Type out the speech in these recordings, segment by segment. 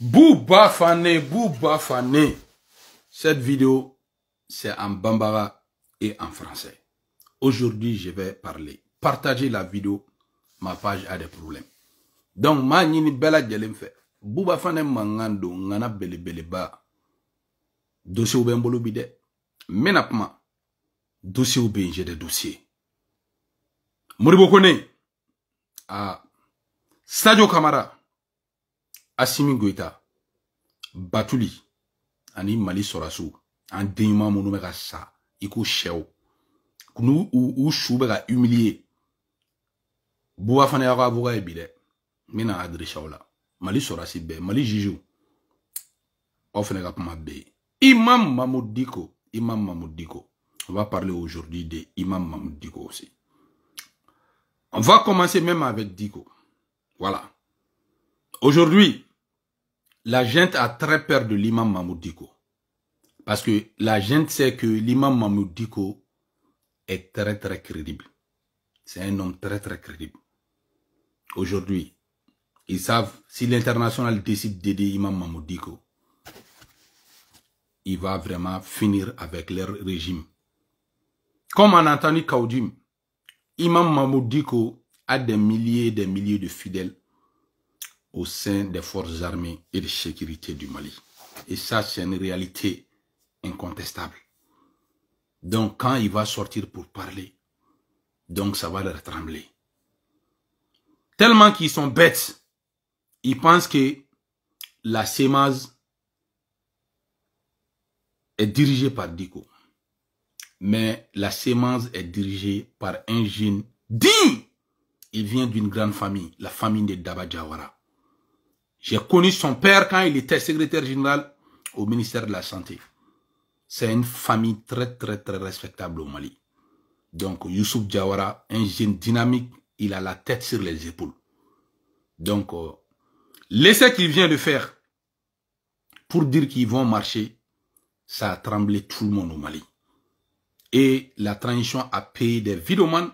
Bouba Fané, Bouba Fané. Cette vidéo, c'est en bambara et en français. Aujourd'hui, je vais parler. Partagez la vidéo, ma page a des problèmes. Donc, ma nini bela djelem fe. Bouba Fané mangando, ngana bele bele ba. Dossier ou ben bolo Menapma. Dossier ou ben, j'ai des dossiers. Moribo Kone. Ah. Sadio Kamara asimi Goïta, batuli Animali Sorasu, Andi an den sa ou ko sɛw u su humilié. mali mali imam Mamoudiko diko imam on va parler aujourd'hui de imam diko aussi on va commencer même avec diko voilà Aujourd'hui, la gente a très peur de l'imam Mahmoud Diko. Parce que la gente sait que l'imam Mahmoud Diko est très très crédible. C'est un homme très très crédible. Aujourd'hui, ils savent, si l'international décide d'aider l'imam Mahmoud Diko, il va vraiment finir avec leur régime. Comme en a entendu Kaudim, Imam Mahmoud Diko a des milliers et des milliers de fidèles au sein des forces armées et de sécurité du Mali. Et ça, c'est une réalité incontestable. Donc, quand il va sortir pour parler, donc ça va leur trembler. Tellement qu'ils sont bêtes, ils pensent que la SEMAS est dirigée par Diko. Mais la SEMAS est dirigée par un jeune dit. Il vient d'une grande famille, la famille de Daba j'ai connu son père quand il était secrétaire général au ministère de la Santé. C'est une famille très, très, très respectable au Mali. Donc, Youssouf Diawara, un jeune dynamique, il a la tête sur les épaules. Donc, euh, l'essai qu'il vient de faire pour dire qu'ils vont marcher, ça a tremblé tout le monde au Mali. Et la transition a payé des vidomans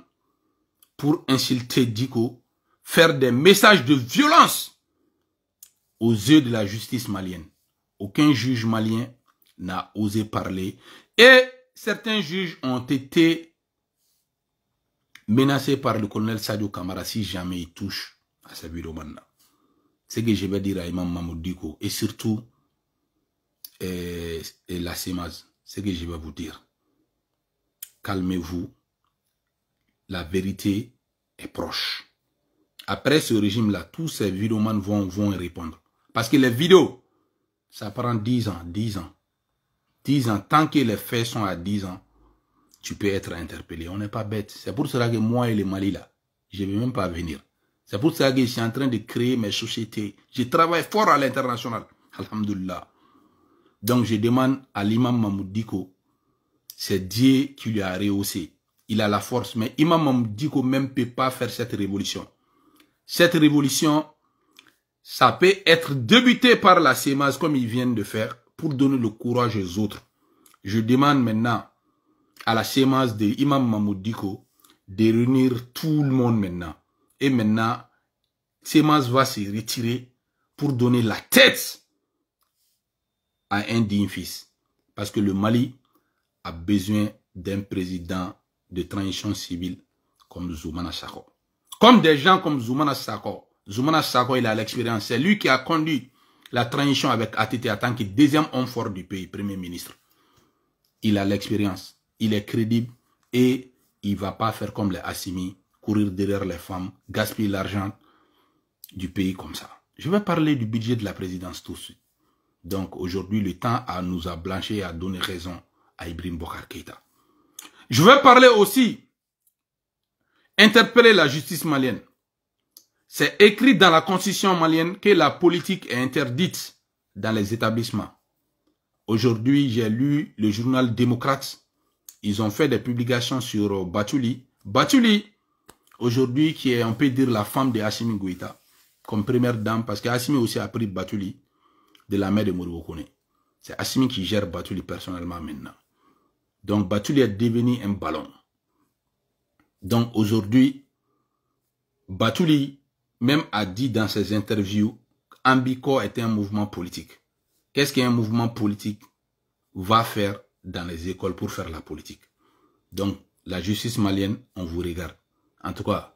pour insulter Diko, faire des messages de violence aux yeux de la justice malienne. Aucun juge malien n'a osé parler. Et certains juges ont été menacés par le colonel Sadio Kamara si jamais il touche à sa Romana. Ce que je vais dire à Imam Mahmoud et surtout eh, et, la CEMAS, ce que je vais vous dire. Calmez-vous, la vérité est proche. Après ce régime-là, tous ces vidomanes vont, vont répondre. Parce que les vidéos, ça prend 10 ans, 10 ans. 10 ans, tant que les faits sont à 10 ans, tu peux être interpellé. On n'est pas bête. C'est pour cela que moi et les Mali là, je ne vais même pas venir. C'est pour cela que je suis en train de créer mes sociétés. Je travaille fort à l'international. Alhamdulillah. Donc je demande à l'imam Mahmoud Diko, c'est Dieu qui lui a rehaussé. Il a la force, mais Imam Mahmoud même ne peut pas faire cette révolution. Cette révolution, ça peut être débuté par la CEMAS comme ils viennent de faire pour donner le courage aux autres. Je demande maintenant à la SEMAS de Imam Mahmoud Diko de réunir tout le monde maintenant. Et maintenant, CEMAS va se retirer pour donner la tête à un digne fils. Parce que le Mali a besoin d'un président de transition civile comme Zoumana Sakho. Comme des gens comme Zoumana Sakho. Zoumana Sako, il a l'expérience. C'est lui qui a conduit la transition avec ATT qui tant que deuxième homme fort du pays, premier ministre. Il a l'expérience, il est crédible et il va pas faire comme les Assimi, courir derrière les femmes, gaspiller l'argent du pays comme ça. Je vais parler du budget de la présidence tout de suite. Donc aujourd'hui, le temps a, nous a blanchi et a donné raison à Ibrahim Bokar Keita. Je vais parler aussi, interpeller la justice malienne. C'est écrit dans la constitution malienne que la politique est interdite dans les établissements. Aujourd'hui, j'ai lu le journal démocrate. Ils ont fait des publications sur Batuli. Batuli, aujourd'hui, qui est, on peut dire, la femme de Assimi Gouita, comme première dame, parce que aussi a pris Batuli de la mère de Mouribokone. C'est Assimi qui gère Batuli personnellement maintenant. Donc, Batuli est devenu un ballon. Donc, aujourd'hui, Batuli même a dit dans ses interviews, Ambico était un mouvement politique. Qu'est-ce qu'un mouvement politique va faire dans les écoles pour faire la politique Donc, la justice malienne, on vous regarde. En tout cas,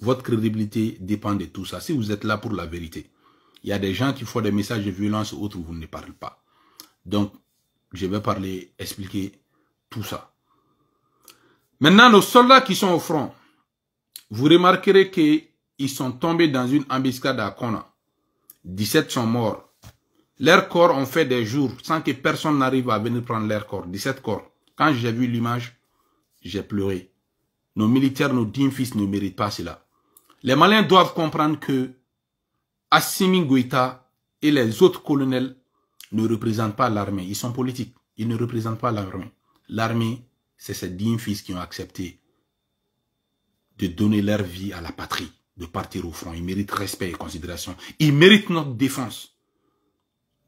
votre crédibilité dépend de tout ça. Si vous êtes là pour la vérité, il y a des gens qui font des messages de violence ou autres, vous ne parlez pas. Donc, je vais parler, expliquer tout ça. Maintenant, nos soldats qui sont au front, vous remarquerez que ils sont tombés dans une embuscade à Kona. 17 sont morts. Leurs corps ont fait des jours sans que personne n'arrive à venir prendre leurs corps. 17 corps. Quand j'ai vu l'image, j'ai pleuré. Nos militaires, nos dignes fils ne méritent pas cela. Les malins doivent comprendre que Assimi et les autres colonels ne représentent pas l'armée. Ils sont politiques. Ils ne représentent pas l'armée. L'armée, c'est ces dignes fils qui ont accepté de donner leur vie à la patrie de partir au front. Il mérite respect et considération. Il mérite notre défense.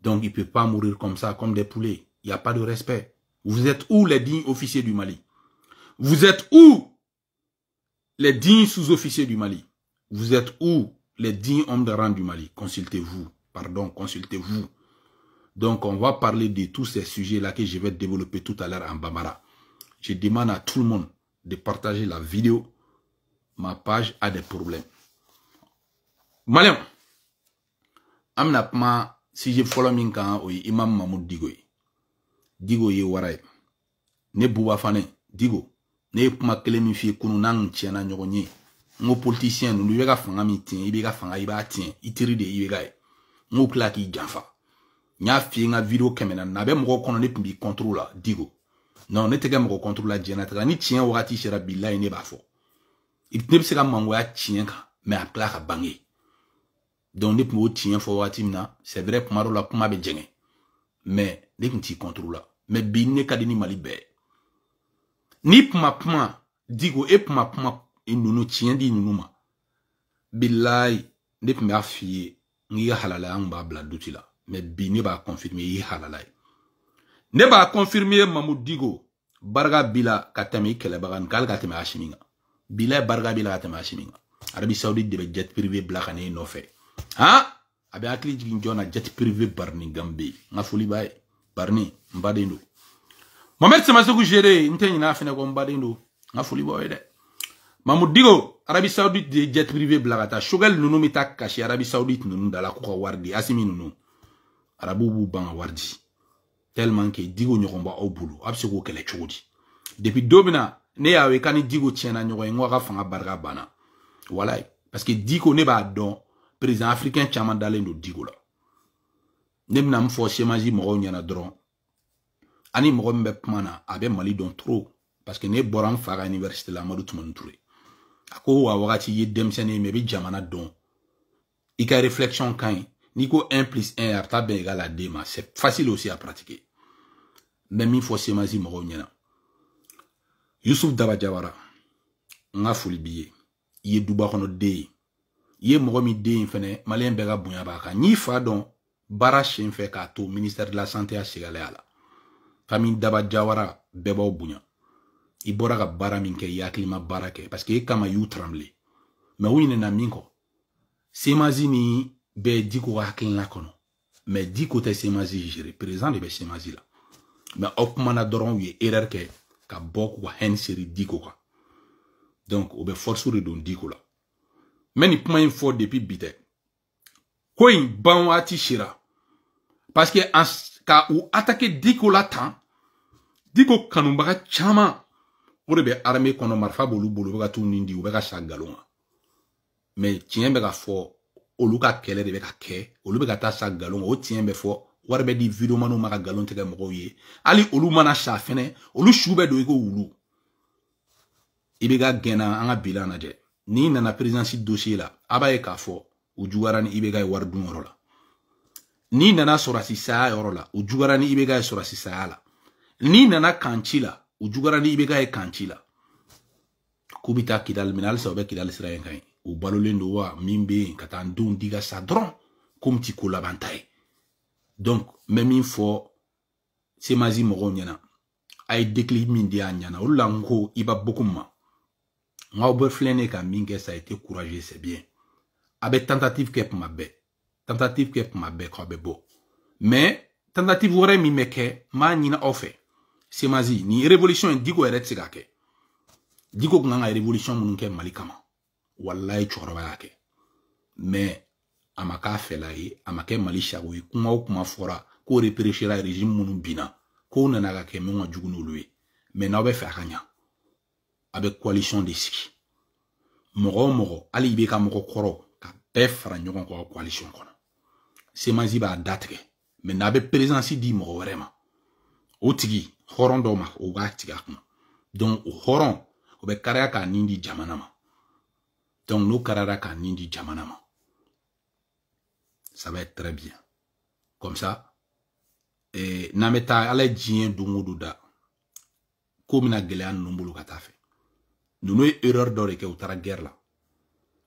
Donc il ne peut pas mourir comme ça, comme des poulets. Il n'y a pas de respect. Vous êtes où les dignes officiers du Mali Vous êtes où les dignes sous-officiers du Mali Vous êtes où les dignes hommes de rang du Mali Consultez-vous. Pardon, consultez-vous. Donc on va parler de tous ces sujets-là que je vais développer tout à l'heure en Bambara. Je demande à tout le monde de partager la vidéo. Ma page a des problèmes. maliyɛnw an bɛna kuma sije fɔlɔ min kan o ye imam mamu digo ye digo ye wara ye ne buba fane digo ne ye kuma kelen min f'i ye kunu n'an kun tiɲɛna ɲɔgɔn ye n ko politisiyɛn ninnu i bɛ ka fanga min tiɲɛ i bɛ ka fanga i b'a tiɲɛ i teri de i bɛ ka ye n k'u tila k'i janfa n y'a f'i ye n ka video kɛmɛ naani na a bɛ mɔgɔw kɔnɔ ne tun b'i kɔntoro la digo non ne tɛ kɛ mɔgɔ kɔntoro la diɲɛnatigɛ ni tiɲɛ wagati sera bilayi ne b'a fɔ ne bɛ se ka mangoya tiɲɛ kan mɛ a tila ka bange donc ne tun b'o tiɲɛ fɔ wagati min na c'est vrai kuma dɔ la kuma bɛ jɛngɛ mais ne tun t'i contre la mais bi ne ka di ni mali bɛɛ ni kuma kuma diko e kuma kuma e ninnu tiɲɛ di ninnu ma bilayi ne tun b'a f'i ye n k'i ka halala an b'a bila duti la mais bi ne b'a confirmer i ye halala ye ne b'a confirmer mamu digo barika b'i la ka tɛmɛ i kɛlɛbaga nin k'ale ka tɛmɛ asimi kan bilayi barika b'i la ka tɛmɛ asimi kan arabi saudi de bɛ jet privé bila ka n'e nɔfɛ ha a bɛ hakili jigin jɔn na jati privé barni gambe n ka foli b'a ye barni n baden do mohamed samaseku gere n tɛ ɲin'a fɛnɛ kɔ n baden do n ka foli b'aw ye dɛ mamu digo arabi saudite de jet privé bila ka taa shogɛl nunu bɛ taa kasi arabi saudite nunu dala k'u ka wari di asimi nunu arabuw b'u ban ka wari di tellement que digo ɲɔgɔn ba aw bolo a bɛ se k'o kɛlɛ cogo di depuis don min na ne y'a ye ka ni digo tiɲɛna ɲɔgɔn ye n ko a ka fanga barika banna walayi parce que diko ne b'a dɔn président africain caman dalen don diko la ne bɛna min fɔ semazi mɔgɔw ɲɛna dɔrɔn ani mɔgɔ min bɛ kuma na a bɛ mali dɔn trop parce que ne bɔra n fa ka université la amadu tumani ture a ko wa wagati i ye denmisɛnnin ye mɛ i bɛ jamana dɔn i ka réflexion ka ɲi n'i ko un plus un a bɛ taa bɛn égal à deux ma c'est facile aussi à pratiquer n bɛ min fɔ semazi mɔgɔw ɲɛna yusuf daba jawara n ka foli b'i ye i ye duba kɔnɔ den ye i ye mɔgɔ min den fɛnɛ maliyɛn bɛɛ ka bonya b'a kan n'i fa dɔn baara sen fɛ k'a to ministɛri de la sante y'a sigalaya la kami daba jawara bɛɛ b'aw bonya i bɔra ka baara min kɛ i hakilima baara kɛ parce que e kama y'u taranbile mɛ u ɲinɛna min kɔ semazi ni bɛ diko ka hakilina kɔnɔ mɛ diko tɛ semazi gere président de bɛ semazi la mɛ aw kumana dɔrɔn u ye erɛr kɛ ka bɔ k'u ka hɛni seri diko kan donc o bɛ forsu de don diko la n bɛ nin kuma in fɔ depi bi tɛ ko in ban waati sera parce que an ka u attaquer diko la tan diko kanubaga caman o de bɛ armée kɔnɔ marifa b'olu bolo u bɛ ka t'u ni di u bɛ ka sa nkalon kan mɛ tiɲɛ bɛ ka fɔ olu ka kɛlɛ de bɛ ka kɛ olu bɛ ka taa sa nkalon kan o tiɲɛ bɛ fɔ wari bɛ di videomaniw ma ka nkalon tigɛ mɔgɔw ye hali olu mana sa fɛnɛ olu su bɛ don i ko wulu i bɛ ka gɛnna an ka bilan lajɛ n'i nana perezansi dosiye la aba e ye k'a fɔ o juguyara ni ibk ye wari dun n'i nana sɔrɔsi saya yɔrɔ la o juguyara ni ibk ye sɔrɔsi saya la n'i nana kanci la o juguyara ni ibk ye kanci la k'u bɛ taa kidali minɛ halisa u bɛ kidali sira in kan yen u balolen don wa min bɛ yen ka taa n denw donc n bɛ min fɔ semazi mɔgɔw ɲɛna a ye dekili min di a ɲɛna nka aw bɛ filɛ ne ka min kɛ sa i tɛ courage c'est bien a bɛ tentative kɛ kuma bɛɛ tentative kɛ kuma bɛɛ k'aw bɛ bɔ mais tentative wɛrɛ min bɛ kɛ n b'a ɲini aw fɛ semazi nin révolution in diko yɛrɛ tɛ se ka kɛ diko kun kan ka révolution minnu kɛ mali kama walayi cɛkɔrɔba y'a kɛ mais a ma k'a fɛla ye a ma kɛ mali sago ye kuma o kuma fɔra k'o reperechera régime minnu binna k'o nana ka kɛ min ka jugu n'olu ye mais n'aw bɛ fɛ a ka ɲa a bɛ coalition de sigi mɔgɔ o mɔgɔ hali i bɛ ka mɔgɔ kɔrɔ ka bɛɛ fara ɲɔgɔn kan ka coalition kɔnɔ semazi b'a datigɛ mɛ n'a bɛ perezansi di mɔgɔ wɛrɛ ma o tigi hɔrɔn dɔ ma o b'a tigi a kunna donc o hɔrɔn o bɛ kariya k'a nin di jamana ma donc n'o kariyara k'a nin di jamana ma ça va être très bien comme ça eh, n'an bɛ taa ala ye diɲɛ don o don da ko bɛna gɛlɛya ninnu bolo ka taa fɛ ninnu ye erreur dɔ de kɛ u taara guerre la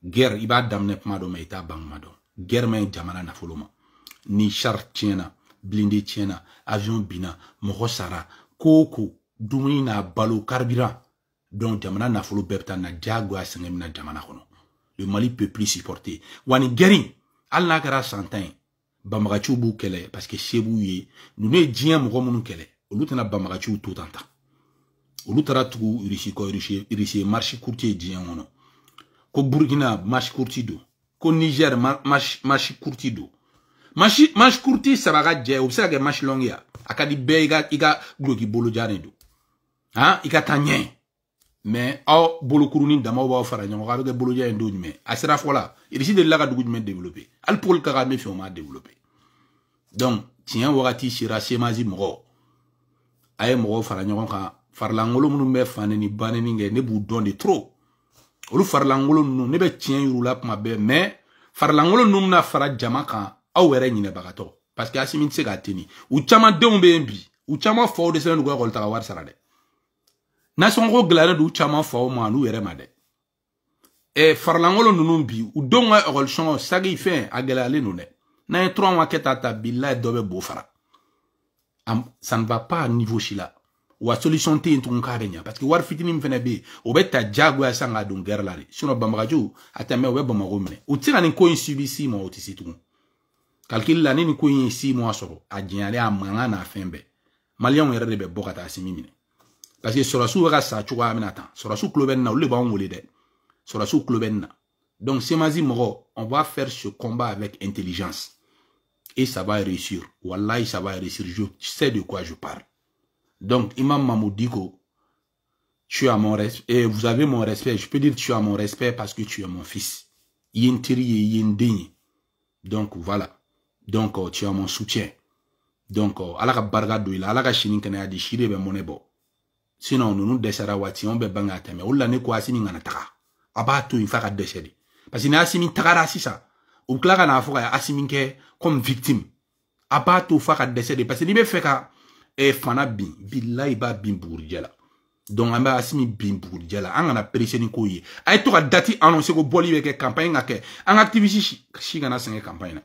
guerre i b'a daminɛ kuma dɔ ma i t'a ban kuma dɔn guerre ma ɲi jamana nafolo ma ni char tiɲɛna blindé tiɲɛna avion binna mɔgɔ sara ko o ko dumuni n'a balo carburant donc jamana nafolo bɛɛ bɛ taa na diyagoya sɛgɛn bɛ na jamana kɔnɔ le mali peut plus supporter wa nin guerre in hali n'a kɛra san tan ye banbagaciw b'u kɛlɛ parce que se b'u ye ninnu ye diɲɛ mɔgɔ minnu kɛlɛ olu tɛna banbagaciw to tan tan olu taara tugu irisi kɔ irisi irisi ye marisi kurti ye diɲɛ kɔnɔ ko burukina marisi kurti don ko niger marisi kurti don marisi kurti saba ka jɛ o bɛ se ka kɛ marisi lɔngi ya a ka di bɛɛ i ka i ka duloki bolojan de don han i ka taa ɲɛ mɛ aw bolokurunin damaw b'aw fara ɲɔgɔn kan a bɛ kɛ bolojan ye don jumɛn a sera fɔ la irisi delila ka dugu jumɛn développer hali paul kaka n bɛ fɛ o ma développer donc tiɲɛ wagati sera semazi mɔgɔ a ye mɔgɔw fara ɲɔgɔn kan farilangolo minnu bɛ fani ni baneni kɛ ne b'u dɔn de trop olu farilangolo ninnu ne bɛ tiɲɛ yir'u kuma bɛɛ mais farilangolo ninnu bɛna fara jama kan aw yɛrɛ ɲinɛbagatɔ parce que asimi tɛ se k'a teni u caman denw bɛ yen bi u caman faw de sɛbɛn n'u ka ekɔli ta ka wari sara dɛ nasɔngɔko gɛlɛyalen don u caman faw ma n'u yɛrɛ ma dɛ ɛ farilangolo ninnu bi u denw ka ekɔlisɔngɔ sagi fɛn a gɛlɛyalen don dɛ n'an ye tura ma kɛ ta ta bilayi dɔ bɛ bo fara ça ne va pas à niveau si la wa solution te yen tugun parce que war fitini me fenebe bɛ yen o bɛ ta diyagoya san k'a don gɛrɛ la de sinɔn banbagaciw a tɛ mɛn u bɛ la ni a n'a fɛn mali maliyɛnw yɛrɛ de bɛ parce que sɔrɔsiw bɛ ka sa cogoya min sur la sɔrɔsiw tulo bɛ nin na olu de b'anw donc c'est on va faire ce combat avec intelligence et ça va réussir wallahi ça va réussir je sais de quoi je parle donc, Imam Mamoudi, tu as mon respect, et vous avez mon respect, je peux dire tu as mon respect parce que tu es mon fils. Yintiri et Donc, voilà. Donc, euh, tu as mon soutien. Donc, euh, alaka barga Douila, Alaka ala shini kana di shire monebo. Sinon, nous nous dessera wati, on be banga teme. ne kwasi sini ngana taka. Aba de infa ka Parce que na asimi takara ça, Ou kla na afuka ya ke comme victime. Aba faka fa Parce que ni et fana bin bilayi b'a bin bugurijɛ donc an asimi bin bugurijɛ an kana perese ni kow ye a ye to ka dati annonce ko campagne ka kɛ an activiste si, si gana campagne na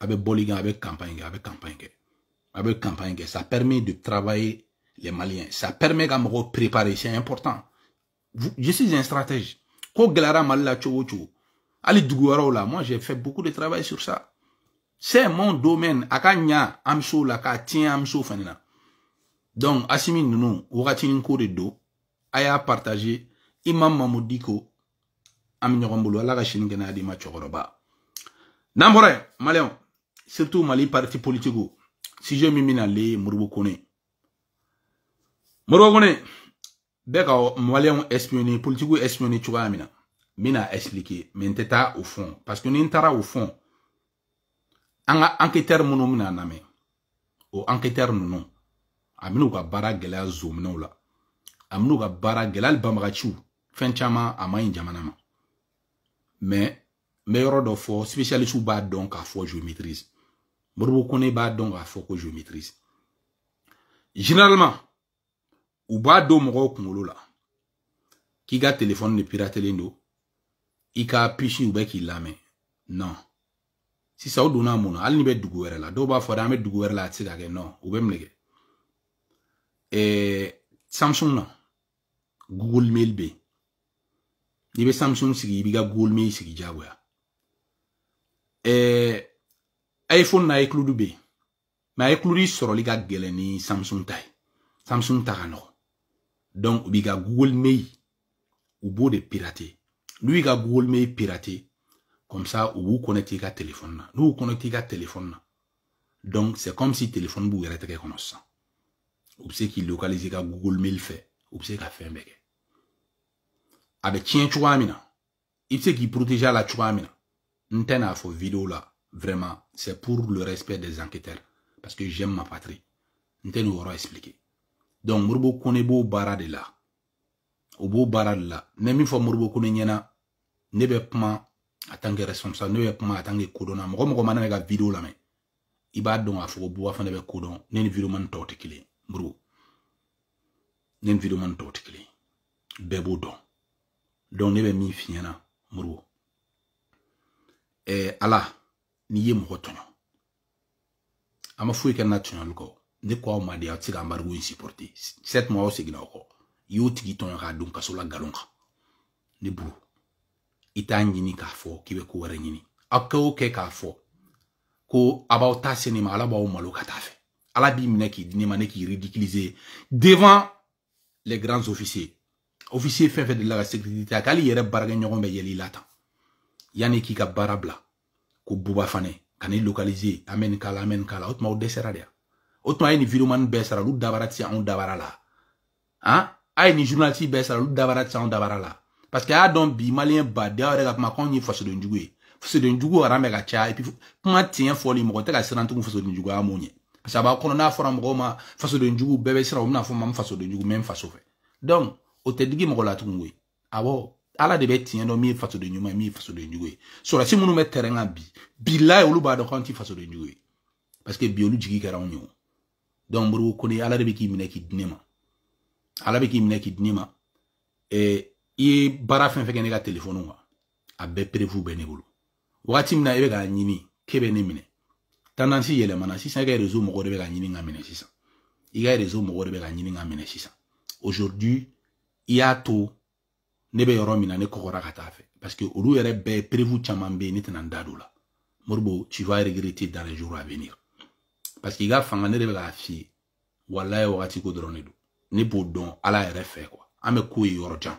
a bɛ bɔli kɛ campagne avec campagne avec campagne ça permet de travailler les maliens ça permet ka mɔgɔw préparer c'est important je suis un stratège ko glara mal la chou chou. ali hali dugu la moi j'ai fait beaucoup de travail sur ça c'est mon domaine a ka ɲa an be so la k'a tiɲɛ an be so fɛnɛ na donc asimi nunu wagatinin ko de don a y'a partage imam mamu diko an be ɲɔgɔn bolo ala ka sini kɛnɛya di ma cɛkɔrɔba n'an bɔra ye maliyɛnw surtout mali parti politiku sujet min bena le moribo kone moribo kone bɛɛ ka maliyɛnw espione politiku espione cogoya min na n bena expliquer mais n tɛ taa au fond parce que ni n taara au fond an ka enquêteur minnu bɛna lamɛn o enquêteur ninnu a bɛ n'u ka baara gɛlɛya zominɛw la a bɛ n'u ka baara gɛlɛya hali banbagaciw fɛn caman a man ɲi jamana ma mɛ n bɛ yɔrɔ dɔ fɔ spécialiste b'a dɔn k'a fɔ je maîtrise moribo kone b'a dɔn k'a fɔ ko je maîtrise généralement u b'a don mɔgɔw kunkolo la k'i ka telefɔni de piratelen don i ka pisi u bɛ k'i lamɛn non sisan o donna mun na hali ni bɛ dugu wɛrɛ la dɔw b'a fɔ de an bɛ dugu wɛrɛ la a tɛ se ka kɛ nɔn u bɛ mun de kɛ ɛɛ samsung na google mail bɛ yen n'i bɛ samsung sigi i b'i ka google mail sigi diyagoya ɛɛ iphone na eclude bɛ yen mɛ eclude sɔrɔli ka gɛlɛn ni samsung ta ye samsung ta ka nɔgɔn donc u b'i ka google mail u b'o de pirate n'u y'i ka google mail pirate Comme ça, ou vous connectez à téléphone. Nous, vous connectez à téléphone. Donc, c'est comme si téléphone vous était reconnaissant. Ou c'est qu'il localise à Google Mail fait. Ou c'est fait un mec. Avec tien chouamina. Il sait qu'il protège la chouamina. N'tena à vidéo là. Vraiment, c'est pour le respect des enquêteurs. Parce que j'aime ma patrie. nous aura expliqué. Donc, nous connaît beau barade de là. Ou beau bara de là. N'est même fois Mourbo connaît n'y ne barade pas... en tant que responsable ne bɛ kuma a tant que kodɔnna mɔgɔ ne ka video lamɛn i b'a dɔn k'a fɔ ko buba fana bɛ video man tɔw tɛ kelen buru video man tɔw tɛ kelen bɛɛ b'o ne bɛ min f'i ɲɛna muru eh, ala n'i ye mɔgɔ tɔɲɔ an ma na tɔɲɔli kɔ ne ko ma de aw tɛ in supporter sept mois aw seginna aw kɔ i y'o tigi tɔɲɔ ne buru i t'a ɲini k'a fɔ k'i bɛ ko wɛrɛ ɲini aw kɛ o kɛ k'a fɔ ko a b'aw ta se nin ma ala b'aw malo ka taa fɛ ala b'i minɛ k'i di ne ma ne k'i ridiculiser devant les grands officiers officier fɛn fɛn delila ka sécurité ta k'ali yɛrɛ baarakɛ ɲɔgɔn bɛ yɛlɛ i la tan yanni k'i ka baara bila ko buba fana ka ni localiser an bɛ nin k'a la an bɛ nin k'a la o tuma aw dɛsɛra de o tuma a ye nin videoman bɛɛ sara olu dabara tɛ se anw dabara la han a ye nin journaliste bɛɛ sara olu dabara tɛ se anw dabara la parce que a y'a dɔn bi maliyɛn baden aw yɛrɛ ka kuma k'anw ye fasodenjugu ye fasodenjugu aran bɛ ka caya et puis kuma tiɲɛ fɔli mɔgɔ tɛ ka siran tugun fasodenjuguya m'o ɲɛ parce que a b'a kɔnɔ n'a fɔra mɔgɔw ma fasodenjugu bɛɛ bɛ siran o bɛna fɔ ma n fasodenjugu mɛ n faso fɛ donc o tɛ digi mɔgɔ la tugun koyi awɔ ala de bɛ tiɲɛ dɔn min ye fasoden ɲuman ye min ye fasoden jugu ye sɔrɔsi minnu bɛ tɛrɛn kan bi bilayi olu b'a dɔn k'anw ti fasoden jugu ye parce que bi olu jigi kɛra anw ye o donc moribo kone ala de bɛ k'i minɛ k'i di ne ma ala bɛ k'i minɛ k'i di ne ma ɛɛ i ye baara fɛn fɛn kɛ ne ka telefɔni kan a bɛɛ perefu bɛ ne bolo wagati min na i bɛ k'a ɲini k'e bɛ ne minɛ tandansi yɛlɛmana sisan i ka rezo mɔgɔ de bɛ ka ɲini ka minɛ sisan i ka rezo mɔgɔ de bɛ ka ɲini ka minɛ sisan aujourd'hui i y'a to ne bɛ yɔrɔ min na ne kɔgɔra ka taa fɛ parce que olu yɛrɛ bɛɛ perefu caman bɛ yen ne tɛna n da don o la moribo tu vas regretter dans les jours à venir parce que i ka fanga ne de bɛ k'a f'i ye walayi wagati ko dɔrɔn de don ne b'o dɔn ala yɛrɛ fɛ quoi an bɛ ko ye yɔrɔ jan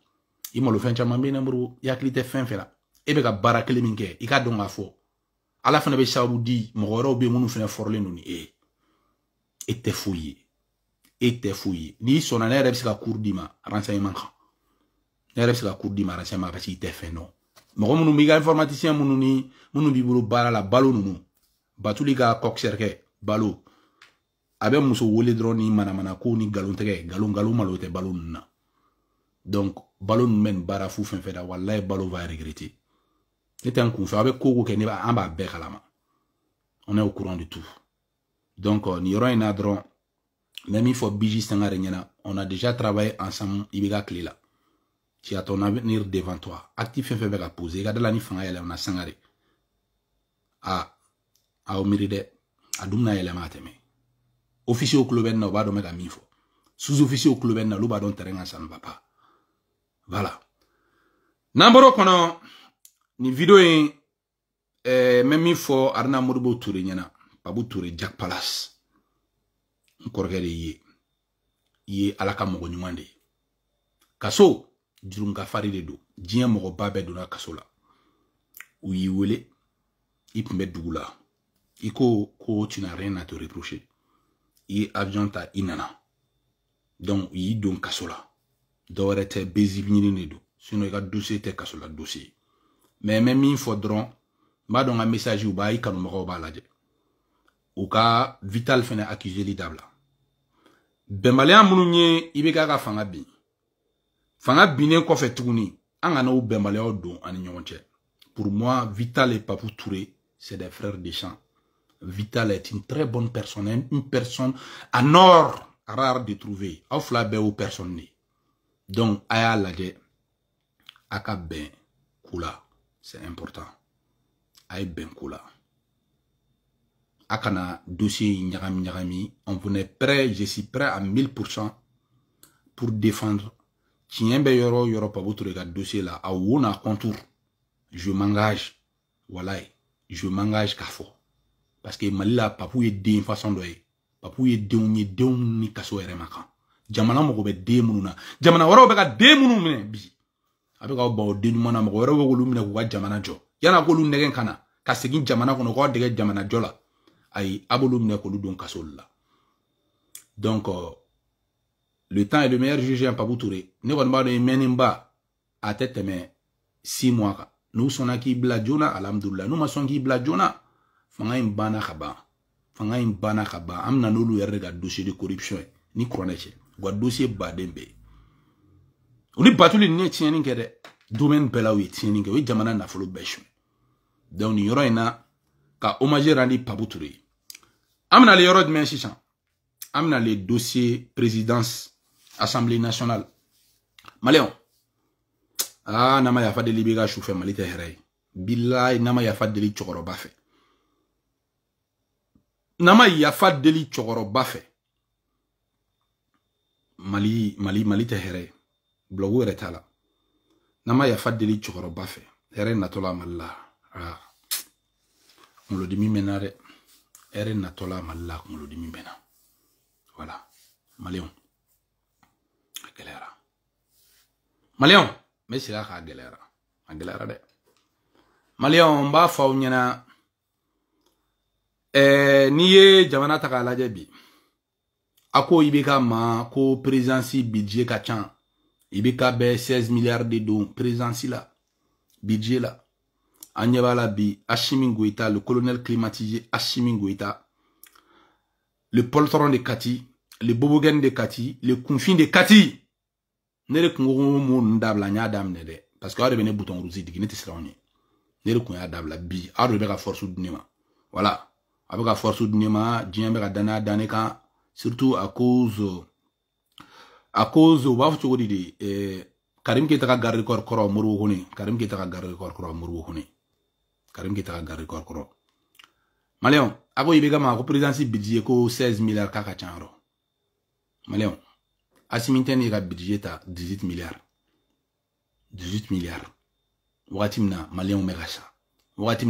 i malo fɛn caman bɛ nemuru i hakili tɛ fɛn fɛn la e bɛ ka baara kelen min kɛ i k'a dɔn k'a fɔ ala fana bɛ sababu di mɔgɔ wɛrɛw bɛ yen minnu fana fɔrɔlen don ni e ye e tɛ foyi ye e tɛ foyi ye n'i sɔnna ne yɛrɛ bɛ se ka kuru d'i ma renseignement kan ne yɛrɛ bɛ se ka kuru d'i ma renseignement parce que i tɛ fɛn dɔn mɔgɔ minnu b'i ka informaticien minnu ni minnu b'i bolo baara la balo ninnu batuli ka coxer kɛ balo a bɛ muso wele dɔrɔn ni manamana ko ni nkalon tɛgɛ nkalon nkalon malo tɛ balo ninnu na donc balo ninnu Barafou nin baara fait fɛn fɛn balo va regretter C'est un coup, avec fɛ aw bɛ ko pas ko b'a on est au courant de tout donc on yɔrɔ in na dɔrɔn n il faut biji sangare on a déjà travaillé ensemble Il y a tile la tu as ton avenir devant toi Actif fɛn fait bɛ ka poser i la ni fin yɛlɛmana on a sangaré. Ah, à omiride, a doumna bɛna yɛlɛma a Officier au club, bɛ nin na pas de sous officier au club nin terrain ça ne va pas Voilà. N'amboro kono ni video in eh, me min fɔ arna modibo ture ɲɛna babu ture jack palace n kɔrɔkɛ de ye ye ala ka mɔgɔ ɲuman de ye kaso jurunkafari de don diɲɛ mɔgɔba bɛɛ donna kaso la u y'i wele i tun bɛ dugu la i ko ko tu n'as rien à te reprocher i ye avion ta i nana donc u y'i don kaso la dɔwɛrɛ tɛ ɲini de don sinɔ i ka dossier tɛ kaso la dossier Mais même il faudront fɔ dɔrɔn n b'a dɔn ka message u b'a i kanubagaw b'a lajɛ u ka vital fɛnɛ accuseli dabila bɛnbaliya minnu ye i bɛ k'a ka fanga bin fanga binnen kɔfɛ tuguni an ben malé ou don an ɲɔgɔn pour moi vital et Papou touré c'est des frères de champs. vital est une très bonne personne une personne à nord rare de trouver aw fila bɛɛ personne de donc à l'a aka ben kula, c'est important a ben kula. Aka na, dossier n'yagami, n'yagami. on venait prêt je suis prêt à 1000% pour défendre tiɲɛ bɛ yoro, pas votre regard dossier là. a on contour je m'engage Voilà, je m'engage qu'à parce que Malila, la y'a façon de y, y'a y'a jamana mago bɛ den minnu na jamana wɛrɛw bɛ ka den minnu minɛ bi a bɛ k'aw ban o den ɲuman na mɔgɔ wɛrɛw bɛ k'olu minɛ k'u ka jamana jɔ yan'a k'olu nɛgɛ ka na ka segin jamana kɔnɔ k'aw dɛgɛ jamana jɔ la ayi a b'olu minɛ k'olu don kaso la donc euh, le temps est le meilleur juge en papu ture ne kɔni b'a dɔn i mɛnniba a tɛ tɛmɛ six mois kan n'u sɔnna k'i bila joona alihamudulilayi n'u ma sɔn k'i bila joona fanga in banna ka ban fanga in banna ka ban an bɛ na n'olu yɛrɛ de ka dossier de corruption ye ni kuranɛ cɛ u dossier baden bɛ yen batuli ninnu ye tiɲɛni kɛ dɛ domaine jamana na donc nin ka hommage rendi Papu Touré ye an bɛna ale dossier présidence assemblée nationale Maléon. ah, n'ama yafadeli Biga deli b'i billai su fɛ mali tɛ hɛrɛ ye deli mali mali mali tɛ hɛrɛ bulɔgu yɛrɛ t'a la n'an ma yafa deli cɛkɔrɔba fɛ hɛrɛ natɔla a mali la aa kunkolodimi bɛ n na dɛ hɛrɛ natɔla a mali la kunkolodimi bɛ n na voilà maliyɛnw a gɛlɛyara maliyɛnw n bɛ segin a kan a gɛlɛyara a gɛlɛyara dɛ maliyɛnw n b'a fɔ aw ɲɛna ɛɛ n'i ye jamana ta k'a lajɛ bi. Ako ibeka ma ko perezansi budget kachan ibeka i 16 milliards de don présence la budget la an bi Ashimi le colonel climatisé Ashimi le poltron de Kati le bobogen de Kati le confine de Kati ne de kun ko mo parce que bouton de bɛ ne butɔn ne bi aw ka force di voilà avec la force di ne ma dana dana surtout à cause à cause b'a fɔ cogo di karim keta ka garde corps kɔrɔ moribo kone karim keta ka garde corps kɔrɔ moribo kone karim keta ka garde corps kɔrɔ maliyɛnw a ko ma ko présidence budget ko 16 milliards k'a ka can yɔrɔ maliyɛnw budget ta 18 milliards 18 milliards wagati min na maliyɛnw bɛ ka sa wagati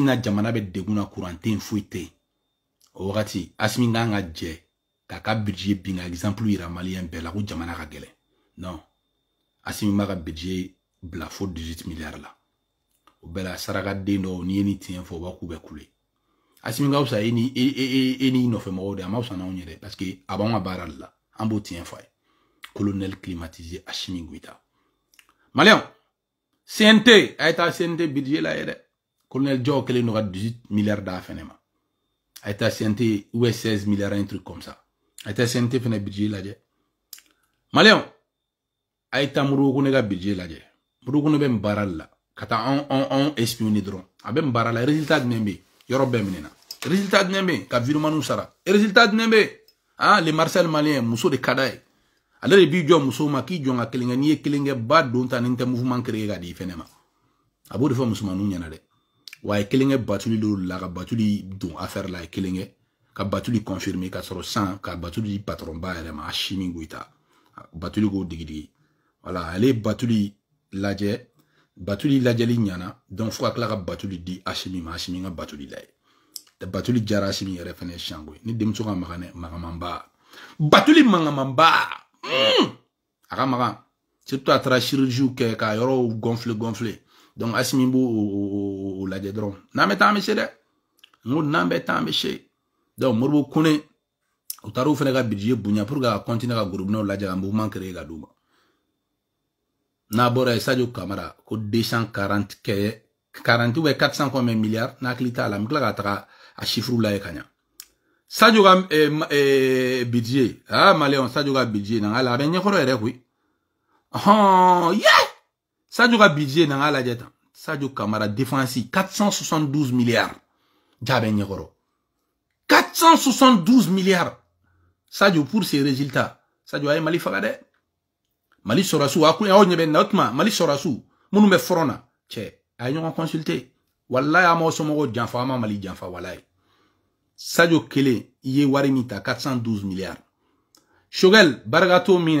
min jamana be degun na kuran tɛ o wagati asimi kan ka jɛ k'a ka birije bin ka exemple yira maliyɛn bɛɛ la ko jamana ka gɛlɛn non asimi b'a ka birije bila fo 18 milliards la o bɛɛ la saraka den dɔw n'i ye ni tiɲɛ fɔ u b'a k'u bɛ kule asimi ka fisa e ni e e e e n'i nɔfɛmɔgɔw de a ma fisa n'anw ye dɛ parce que a b'anw ka baara de la an b'o tiɲɛ fɔ a ye colonel climatisé asimi goita maliyɛnw CNT a ye taa CNT budget la ye dɛ colonel jɔw kɛlen don ka 18 milliards d'a fɛnɛ ma a ye taa ou bien 16 milliards un truc comme ça a ye taa CNT budget lajɛ maliyɛnw a ye taa morokone ka budget lajɛ morokone bɛ nin baara de la ka taa on, anw anw a bɛ nin baara résultat jumɛn bɛ yen yɔrɔ bɛɛ résultat jumɛn bɛ sara résultat jumɛn bɛ ah le marcel malien muso de Kadai. d'a ye ale de b'i jɔ musow ma k'i bad donta kelen e kɛ ba don mouvement créé di i a b'o de fɔ musomaninw ɲɛna dɛ wa a ye kelen kɛ batuli lo la ka batuli don affaire la a ye kelen kɛ ka batuli confirmer ka sɔrɔ san ka batuli di patron ba yɛrɛ ma Ashimi Goita batuli k'o digidigi wala ale batuli lajɛ batuli lajɛli ɲana donc fo ka tila ka batuli di Ashimi ma Ashimi ka batuli lajɛ batuli jara Ashimi yɛrɛ fɛnɛ ye siyanko ye ni denmuso ka maganɛ magamanba batuli magamanba mm! a ka magan surtout a taara chirurgie kɛ k'a yɔrɔw gonfle gonfle donc asi min b'o o lajɛ dɔrɔn n'an bɛ taa an bɛ se dɛ donc moribo kone u taara o fana ka budget bonya pour que a continue ka gorobinɛw lajɛ ka mouvement créer ka d'u n'a bɔra yen sadio kamara ko 240 40 ou 400 combien milliards n'a hakili la n bɛ tila ka taga a chiffres lajɛ ka ɲa sadio ka eh, eh, budget ah maliyɛnw sadio ka budget na nka la a bɛ ɲɛkɔrɔ yɛrɛ koyi yeah sadio milliards. budget milliards. la sadio kamara défensif 472 milliards Djabé 472 milliards sadio pour ses résultats sadio a mali faga mali a kouya y'aw ben bɛ mali Mounou me forona. a consulté. consulter a m'aw somɔgɔw a ma mali sadio Kele, yé Warimita, 412 milliards shogel bargato min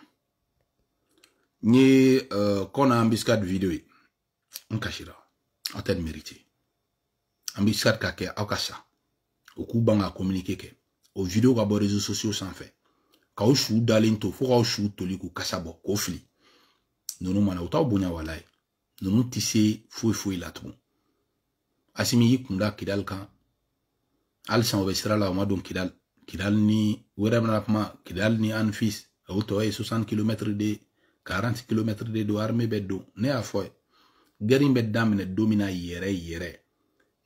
n ye kɔna an bisikati video ye n kasira aw tɛ nin merite an bisikati ka kɛ aw ka sa o k'u ban ka communiqué kɛ o video ka bɔ réseaux sociaux sanfɛ k'aw su dalen to fo k'aw su toli k'u kasa bɔ k'o fili ninnu mana u t'aw bonya wala ye ninnu tɛ se foyi foyi la tugun asimi y'i kunda kidali kan halisa o bɛ sira la o ma don kidali kidali ni o yɛrɛ bɛna kuma kidali ni anfis o tɔ ye 60 kilomɛtiri de 40 kilomɛtiri de don arme bɛ don ne y'a fɔ ye gɛri bɛ daminɛ don min na yɛrɛ yɛrɛ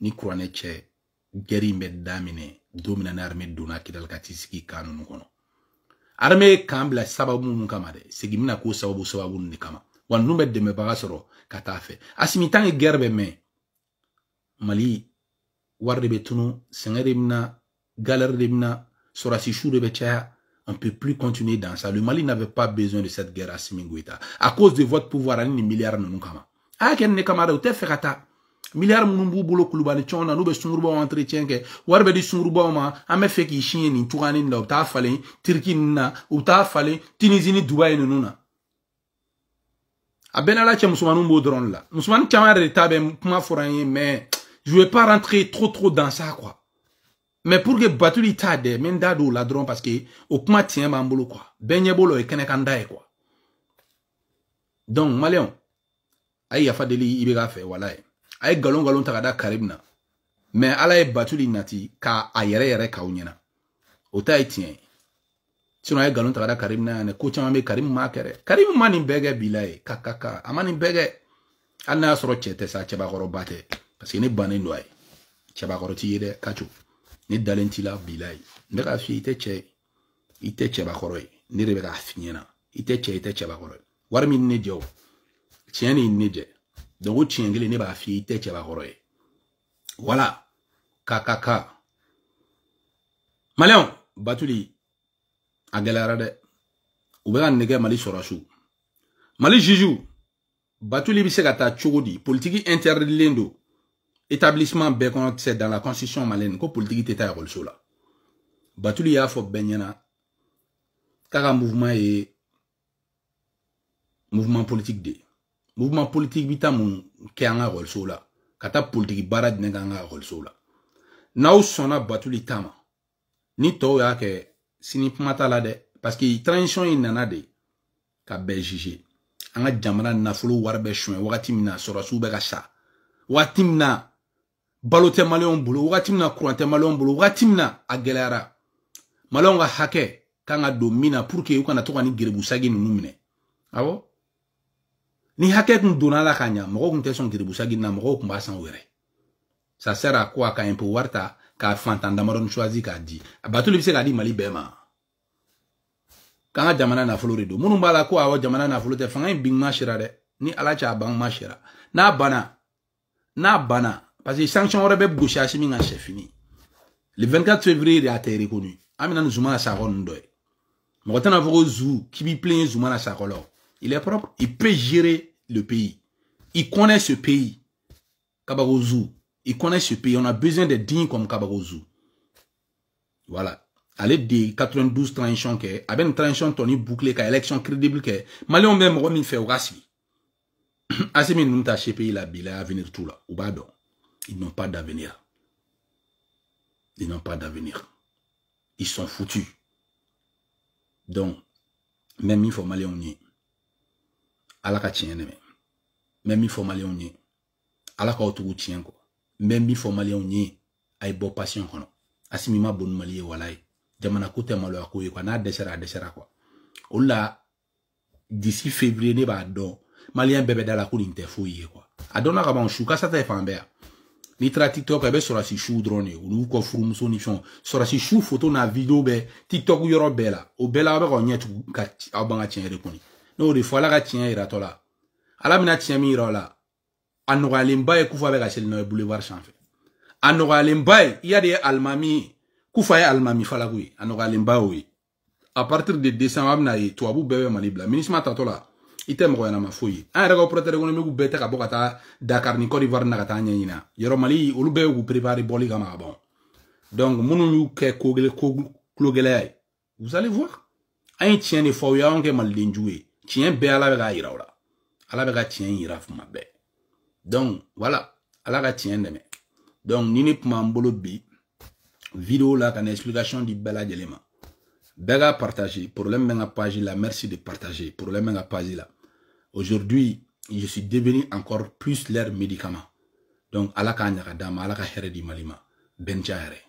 ni kuranɛ cɛ gɛri bɛ daminɛ don min na ni arme donna kidali ka t'i sigi kan ninnu kɔnɔ arme ye kan bila sababu minnu kama dɛ segin bɛna k'o sababu sababu ninnu de kama wa ninnu bɛ dɛmɛbaga sɔrɔ ka taa fɛ asimi tan ke gɛri bɛ mɛn mali wari de bɛ tunu sɛgɛn de bɛ na galɛri de bɛ na sɔrɔsi su de bɛ caya on ne peut plus continuer dans ça. Le Mali n'avait pas besoin de cette guerre à Siminguita. À cause de votre pouvoir, il y a des milliards de kama. Ah, ne kamara, ou te ferata. Milliards de nous boulot chona, nous entretien warbe di chien ni, Turquie Tunisie Dubaï A ah, ben, drone tabe, mais je ne vais pas rentrer trop trop dans ça, quoi. mɛ pour batuli t'a dɛ n n da don la dɔrɔn parce que o kuma tiɲɛ b'an bolo kuwa bɛɛ ɲɛ b'o la o ye kɛnɛkan da ye kuwa donc maliyɛnw a ye yafa deli i bɛ k'a fɛ wala ye a ye nkalon nkalon ta ka da karibu na mɛ ala ye batuli nati k'a yɛrɛ yɛrɛ k'aw ɲɛna o ta ye tiɲɛ ye sinɔn a ye nkalon ta ka da karibu na yan dɛ ko caman bɛ karibu m'a kɛ karibu ma nin bɛɛ kɛ bi ye ka ka ka a ma nin bɛɛ kɛ hali n'a y'a sɔrɔ cɛ tɛ sa cɛbakɔrɔba tɛ parce ne bannen don a ye cɛbakɔrɔ t'i ye dɛ kaco ne dalen t'i la bi la ye n bɛ k'a f'i ye i tɛ cɛ i tɛ cɛbakɔrɔ ye ne de bɛ k'a f'i ɲɛna i tɛ cɛ i tɛ cɛbakɔrɔ ye wari min ne jɛ o tiɲɛ de ne jɛ donc o tiɲɛ kelen ne b'a f'i ye i tɛ cɛbakɔrɔ ye wala ka ka ka maliyɛnw batuli a gɛlɛyara dɛ u bɛ ka nɛgɛ mali sɔrɔsiw mali ziziw batuli bɛ se ka taa cogo di politiki interdelen don établissement bɛɛ kɔnɔ tɛ dans la constitution malienne ko politiki tɛ taa ekɔliso la batulu y'a fɔ bɛɛ ɲɛna k'a ka mouvement ye mouvement politique de ye mouvement politique bi taa mun kɛ an ka ekɔlisow la ka taa politiki baara jumɛn kɛ an ka ekɔlisow la n'aw sɔnna batuli ta ma ni tɔw y'a kɛ sini kuma t'a la dɛ parce que transition in nana de ka bɛɛ juger an ka jamana nafolo wari bɛ suɲɛ wagati min na sɔrɔsiw bɛ ka sa wagati min na balo tɛ maliyɛnw bolo wagati min na kuran tɛ maliyɛnw bolo wagati min na a gɛlɛyara maliyɛnw ka hakɛ kan ka don min na pour que u kana to ka ni gerebusagi ninnu minɛ awɔ ni hakɛ tun donna la ka ɲa mɔgɔw tun tɛ sɔn gerebusagi na mɔgɔw tun b'a san u yɛrɛ ça sert à quoi ka impôt wari ta ka fantan damadɔni choisi k'a di a batoli bɛ se k'a di mali bɛɛ ma k'an ka jamana nafolo de don minnu b'a la ko awɔ jamana nafolo tɛ fanga in bin ma sera dɛ ni ala cɛ a ban ma sera n'a banna n'a banna Parce que sanctions aurait bɛ gosi Assimi kan c'est fini. Le 24 février il a été reconnu. Amina Nzuma à sa ronde. Mɔgɔ on fɔ ko Zou qui bi plaint Zuma à sa Il est propre, il peut gérer le pays. Il connaît ce pays. Kabako Zou, il connaît ce pays. On a besoin de dignes comme Kabako Zou. Voilà. Allez, de 92 transition kɛ a bɛ nin transition tɔ ni bouclé ka élection crédible que maliyɛnw bɛ mɔgɔ min fɛ u ka sigi asimi ninnu ta pays la bi à venir tout là. u b'a ils n'ont pas d'avenir. Ils n'ont pas d'avenir. Ils sont foutus. Donc, même il faut aller on y. Ala ka tiɲɛ il faut min fɔ maliyɛnw ye ala k'aw tient quoi. Même mɛ il faut maliyɛnw ye a ye bɔ pasiyɔn kɔnɔ asimi bon ni mali jamana ko tɛ n'a dɛsɛra a quoi. Oula oh d'ici février ne b'a dɔn bébé dans la cour nin quoi. foyi ye a dɔnna ka ban Eh n'i taara tiktok i bɛ sɔrɔsi suw dɔrɔn de olu kɔ furumuso ni fɛnw sɔrɔsi su foto n'a video bɛ tiktok yɔrɔ bɛɛ la o bɛɛ la aw bɛ k'aw ɲɛ tugu ka aw ban ka tiɲɛ de kunni n'o de fɔ ala ka tiɲɛ yiratɔ la ala bɛna tiɲɛ min yira aw la a nɔgɔyalenba ye kufa bɛ ka seli n'aw ye boulevard sanfɛ a nɔgɔyalenba ye iya de ye alimami ye kufa ye alimami falaku ye a nɔgɔyalenba y'o ye à partir de décembre aw bɛna ye tubabu bɛɛ bɛ mali bila minisima tatɔ la item tɛ mɔgɔ ɲɛnama foyi ye an yɛrɛ ka opérateur économique bɛɛ tɛ ka bɔ ka taa dakar ni cote d'ivoire na ka taa ɲɛɲina yɔrɔ mali olu bɛɛ y'u préparé bɔli kama ka donc minnu y'u kɛ ko gɛlɛ ko kulogɛlɛya ye vous allez voir an ye tiɲɛ de fɔ aw ye anw kɛ ye tiɲɛ bɛɛ ala bɛ k'a yira la ala bɛ ka tiɲɛ yira kuma bɛɛ donc voilà ala ka tiɲɛ dɛmɛ donc ni ne tun b'an bolo bi vidéo la ka na explication di bɛɛ lajɛlen ma bɛɛ partager problème bɛ n ka merci de partager problème bɛ n page Aujourd'hui, je suis devenu encore plus leur médicament. Donc, Allah ka canne Heredi Malima, Allah